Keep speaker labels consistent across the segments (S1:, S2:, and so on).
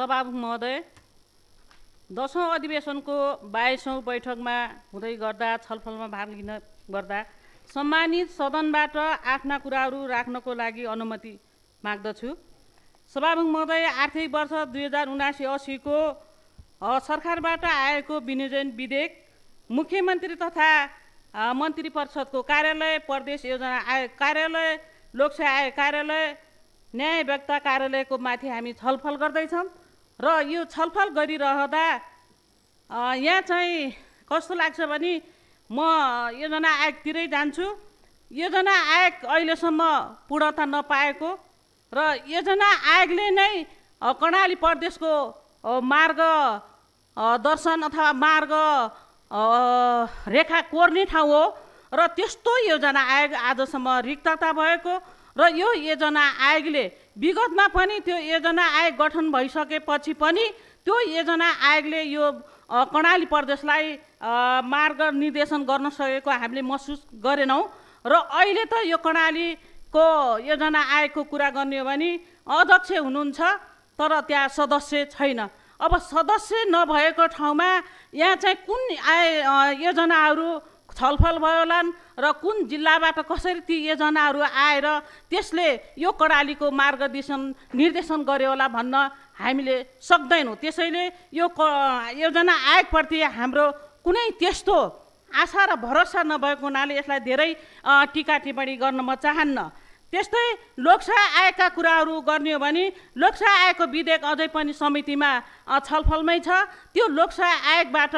S1: सभामुख महोदय दसौँ अधिवेशनको बाइसौँ बैठकमा हुँदै गर्दा छलफलमा भाग लिन गर्दा सम्मानित सदनबाट आफ्ना कुराहरू राख्नको लागि अनुमति माग्दछु सभामुख महोदय आर्थिक वर्ष दुई हजार उनासी असीको सरकारबाट आएको विनियोजन विधेयक मुख्यमन्त्री तथा मन्त्री परिषदको कार्यालय प्रदेश योजना आय कार्यालय लोकसेवा आयोग कार्यालय न्यायव्यक्ता कार्यालयको माथि हामी छलफल गर्दैछौँ र यो छलफल गरिरहँदा यहाँ चाहिँ कस्तो लाग्छ भने म योजना आयोगतिरै जान्छु योजना आयोग अहिलेसम्म पूर्णता नपाएको र योजना आयोगले नै कर्णाली प्रदेशको मार्ग दर्शन अथवा मार्ग रेखा कोर्ने ठाउँ हो र त्यस्तो योजना आयोग आजसम्म रिक्तता भएको र यो योजना आयोगले विगतमा पनि त्यो योजना आयोग गठन भइसकेपछि पनि त्यो योजना आयोगले यो कर्णाली प्रदेशलाई मार्ग निर्देशन गर्न सकेको हामीले महसुस गरेनौँ र अहिले त यो कर्णालीको योजना आयोगको कुरा गर्ने हो भने अध्यक्ष हुनुहुन्छ तर त्यहाँ सदस्य छैन अब सदस्य नभएको ठाउँमा यहाँ चाहिँ कुन आय योजनाहरू छलफल भयो होलान् र कुन जिल्लाबाट कसरी ती योजनाहरू आएर त्यसले यो कडालीको मार्गदर्शन निर्देशन गर्यो होला भन्न हामीले सक्दैनौँ त्यसैले यो क योजना आयोगप्रति हाम्रो कुनै त्यस्तो आशा र भरोसा नभएको हुनाले यसलाई धेरै टिका टिप्पणी गर्न म चाहन्न त्यस्तै लोकसभा आयोगका कुराहरू गर्ने हो भने लोकसभा आयोगको विधेयक अझै पनि समितिमा छलफलमै छ त्यो लोकसभा आयोगबाट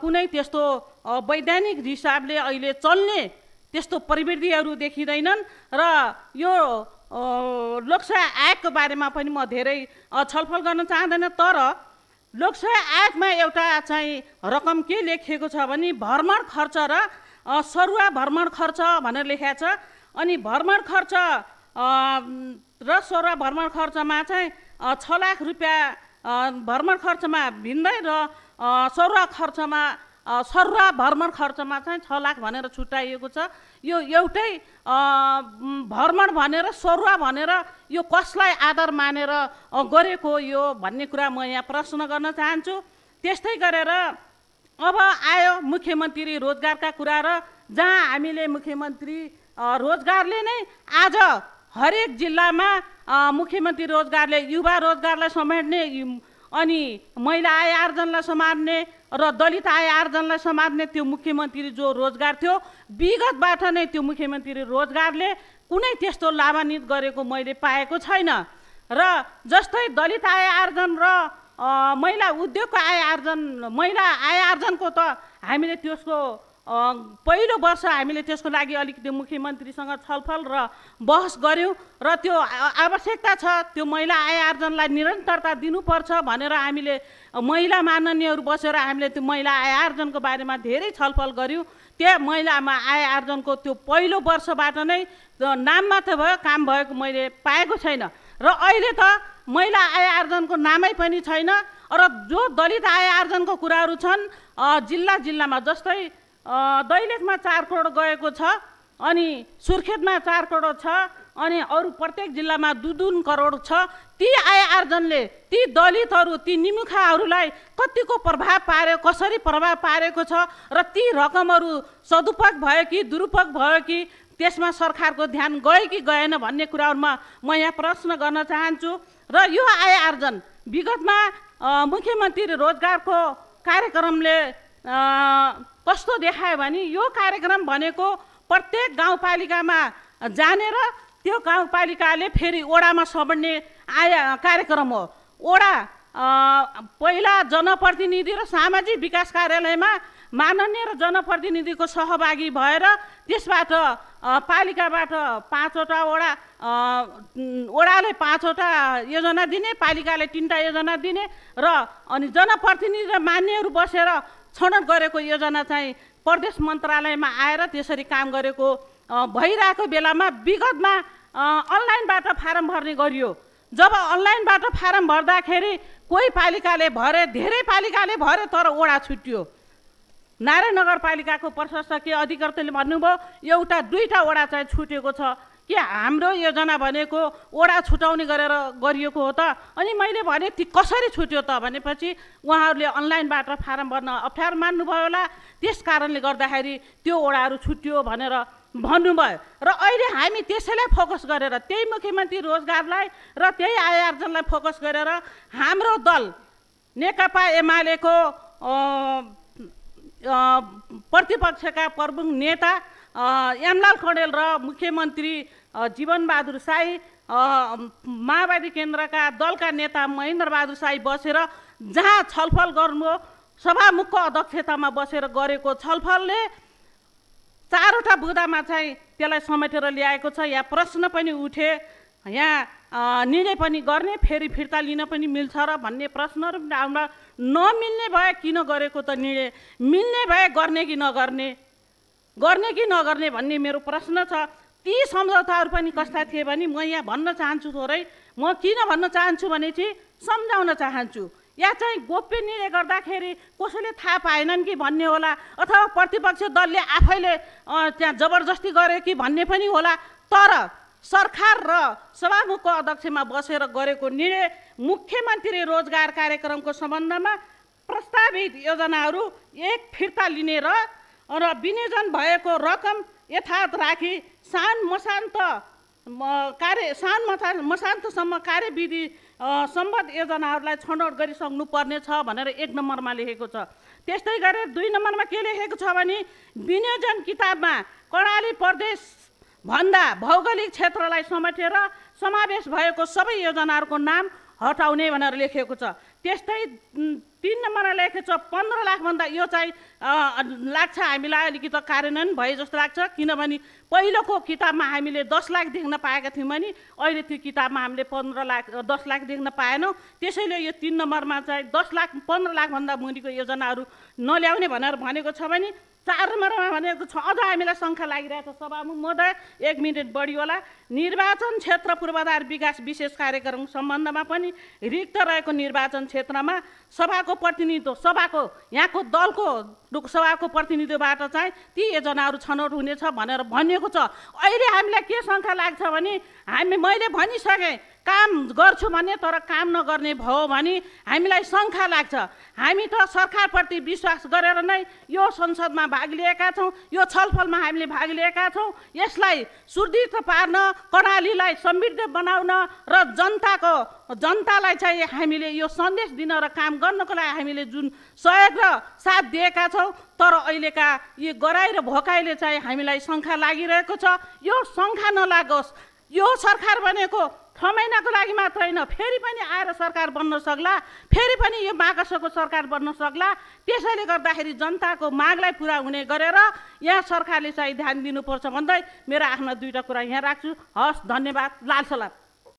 S1: कुनै त्यस्तो वैधानिक हिसाबले अहिले चल्ने त्यस्तो प्रविधिहरू देखिँदैनन् र यो लोकसेवा आयोगको बारेमा पनि म धेरै छलफल गर्न चाहँदैन तर लोकसेवा आयोगमा एउटा चाहिँ रकम के लेखिएको छ भने भ्रमण खर्च र सरुवा भ्रमण खर्च भनेर लेखाएको छ अनि भ्रमण खर्च र सरुवा भ्रमण खर्चमा चाहिँ छ लाख रुपियाँ भ्रमण खर्चमा भिन्दै र सरुवा खर्चमा सरुवा भ्रमण खर्चमा चाहिँ छ लाख भनेर छुट्याइएको छ यो एउटै भ्रमण भनेर सरुवा भनेर यो कसलाई आधार मानेर गरेको यो भन्ने कुरा म यहाँ प्रश्न गर्न चाहन्छु त्यस्तै गरेर अब आयो मुख्यमन्त्री रोजगारका कुरा र जहाँ हामीले मुख्यमन्त्री रोजगारले नै आज हरेक जिल्लामा मुख्यमन्त्री रोजगारले युवा रोजगारलाई समेट्ने अनि महिला आय आर्जनलाई समार्ने र दलित आय आर्जनलाई समार्ने त्यो मुख्यमन्त्री जो रोजगार थियो विगतबाट नै त्यो मुख्यमन्त्री रोजगारले कुनै त्यस्तो लाभान्वित गरेको मैले पाएको छैन र जस्तै दलित आय आर्जन र महिला उद्योगको आय आर्जन महिला आय आर्जनको त हामीले त्यसको पहिलो वर्ष हामीले त्यसको लागि अलिकति मुख्यमन्त्रीसँग छलफल र बहस गऱ्यौँ र त्यो आवश्यकता छ त्यो महिला आय आर्जनलाई निरन्तरता दिनुपर्छ भनेर हामीले महिला माननीयहरू बसेर हामीले त्यो महिला आय आर्जनको बारेमा धेरै छलफल गऱ्यौँ त्यहाँ महिलामा आय आर्जनको त्यो पहिलो वर्षबाट नै नाम मात्र भयो काम भएको मैले पाएको छैन र अहिले त महिला आय आर्जनको नामै पनि छैन र जो दलित आय आर्जनको कुराहरू छन् जिल्ला जिल्लामा जस्तै दैलेखमा चार करोड गएको छ अनि सुर्खेतमा चार करोड छ अनि अरू प्रत्येक जिल्लामा दुई दुन करोड छ ती आय आर्जनले ती दलितहरू ती निमुखाहरूलाई कतिको प्रभाव पार्यो कसरी प्रभाव पारेको छ र ती रकमहरू सदुपयोग भयो कि दुरुपयोग भयो कि त्यसमा सरकारको ध्यान गयो कि गएन भन्ने कुराहरूमा म यहाँ प्रश्न गर्न चाहन्छु र यो आय आर्जन विगतमा मुख्यमन्त्री रोजगारको कार्यक्रमले कस्तो देखायो भने यो कार्यक्रम भनेको प्रत्येक गाउँपालिकामा जानेर त्यो गाउँपालिकाले फेरि ओडामा समेट्ने आया कार्यक्रम हो ओडा पहिला जनप्रतिनिधि र सामाजिक विकास कार्यालयमा माननीय र जनप्रतिनिधिको सहभागी भएर त्यसबाट पालिकाबाट पाँचवटा वडा ओडाले पाँचवटा योजना दिने पालिकाले तिनवटा योजना दिने र अनि जनप्रतिनिधि र मान्यहरू बसेर छनौट गरेको योजना चाहिँ प्रदेश मन्त्रालयमा आएर त्यसरी काम गरेको भइरहेको बेलामा विगतमा अनलाइनबाट फारम भर्ने गरियो जब अनलाइनबाट फारम भर्दाखेरि कोही पालिकाले भरे धेरै पालिकाले भरे तर ओडा छुट्यो नारायण नगरपालिकाको प्रशासकीय अधिकारीले भन्नुभयो एउटा दुईवटा वडा चाहिँ छुटेको छ कि हाम्रो योजना भनेको ओडा छुटाउने गरेर गरिएको हो त अनि मैले भने ती कसरी छुट्यो त भनेपछि उहाँहरूले अनलाइनबाट फारम भर्न अप्ठ्यारो मान्नुभयो होला त्यस कारणले गर्दाखेरि त्यो ओडाहरू छुट्यो भनेर भन्नुभयो र अहिले हामी त्यसैलाई फोकस गरेर त्यही मुख्यमन्त्री रोजगारलाई र त्यही आय आर्जनलाई फोकस गरेर हाम्रो दल नेकपा एमालेको प्रतिपक्षका प्रमुख नेता एमलाल खडेल र मुख्यमन्त्री जीवनबहादुर साई माओवादी केन्द्रका दलका नेता महेन्द्रबहादुर साई बसेर जहाँ छलफल गर्नु सभामुखको अध्यक्षतामा बसेर गरेको छलफलले चारवटा बुदामा चाहिँ त्यसलाई समेटेर ल्याएको छ यहाँ प्रश्न पनि उठे यहाँ निर्णय पनि गर्ने फेरि फिर्ता लिन पनि मिल्छ र भन्ने प्रश्नहरू पनि नमिल्ने भए किन गरेको त निर्णय मिल्ने भए गर्ने कि नगर्ने गर्ने कि नगर्ने भन्ने मेरो प्रश्न छ ती सम्झौताहरू पनि कस्ता थिए भने म यहाँ भन्न चाहन्छु थोरै म किन भन्न चाहन्छु भने चाहिँ सम्झाउन चाहन्छु या चाहिँ निर्णय गर्दाखेरि कसैले थाहा पाएनन् कि भन्ने होला अथवा प्रतिपक्ष दलले आफैले त्यहाँ जबरजस्ती गरे कि भन्ने पनि होला तर सरकार र सभामुखको अध्यक्षमा बसेर गरेको निर्णय मुख्यमन्त्री रोजगार कार्यक्रमको सम्बन्धमा प्रस्तावित योजनाहरू एक फिर्ता लिने र र विनियोजन भएको रकम यथार्थ राखी सान मसान्त कार्य सान मसा मसान्तसम्म कार्यविधि सम्बद्ध योजनाहरूलाई छनौट गरिसक्नु पर्नेछ भनेर एक नम्बरमा लेखेको छ त्यस्तै गरेर दुई नम्बरमा के लेखेको छ भने विनियोजन किताबमा कर्णाली भन्दा भौगोलिक क्षेत्रलाई समेटेर समावेश भएको सबै योजनाहरूको नाम हटाउने भनेर लेखेको छ त्यस्तै तिन नम्बरमा लेखेको छ पन्ध्र लाखभन्दा यो चाहिँ लाग्छ हामीलाई अलिकति कार्यान्वयन भए जस्तो लाग्छ किनभने पहिलोको किताबमा हामीले दस लाख देख्न पाएका थियौँ भने अहिले त्यो किताबमा हामीले पन्ध्र लाख दस लाख देख्न पाएनौँ त्यसैले यो तिन नम्बरमा चाहिँ दस लाख पन्ध्र लाखभन्दा मुनिको योजनाहरू नल्याउने भनेर भनेको छ भने चार नम्बरमा भनेको छ अझ हामीलाई शङ्का लागिरहेको छ सभामुख महोदय एक मिनट बढी होला निर्वाचन क्षेत्र पूर्वाधार विकास विशेष कार्यक्रम सम्बन्धमा पनि रिक्त रहेको निर्वाचन क्षेत्रमा सभाको प्रतिनिधित्व सभाको यहाँको दलको सभाको प्रतिनिधित्वबाट चाहिँ ती योजनाहरू छनौट हुनेछ भनेर भनिएको छ अहिले हामीलाई के शङ्का लाग्छ भने हामी मैले भनिसकेँ काम गर्छु भने तर काम नगर्ने भयो भने हामीलाई शङ्का लाग्छ हामी त सरकारप्रति विश्वास गरेर नै यो संसदमा भाग लिएका छौँ यो छलफलमा हामीले भाग लिएका छौँ यसलाई सुदृढ पार्न कर्णालीलाई समृद्ध बनाउन र जनताको जनतालाई चाहिँ हामीले यो सन्देश दिन र काम गर्नको लागि हामीले जुन सहयोग र साथ दिएका छौँ तर अहिलेका यी गराई र भोकाइले चाहिँ हामीलाई शङ्खा लागिरहेको छ यो शङ्खा नलागोस् यो सरकार भनेको छ महिनाको लागि मात्र होइन फेरि पनि आएर सरकार बन्न सक्ला फेरि पनि यो माघसको सरकार बन्न सक्ला त्यसैले गर्दाखेरि जनताको मागलाई पुरा हुने गरेर यहाँ सरकारले चाहिँ ध्यान दिनुपर्छ भन्दै मेरो आफ्ना दुईवटा कुरा यहाँ राख्छु हस् धन्यवाद लाल लालसलाम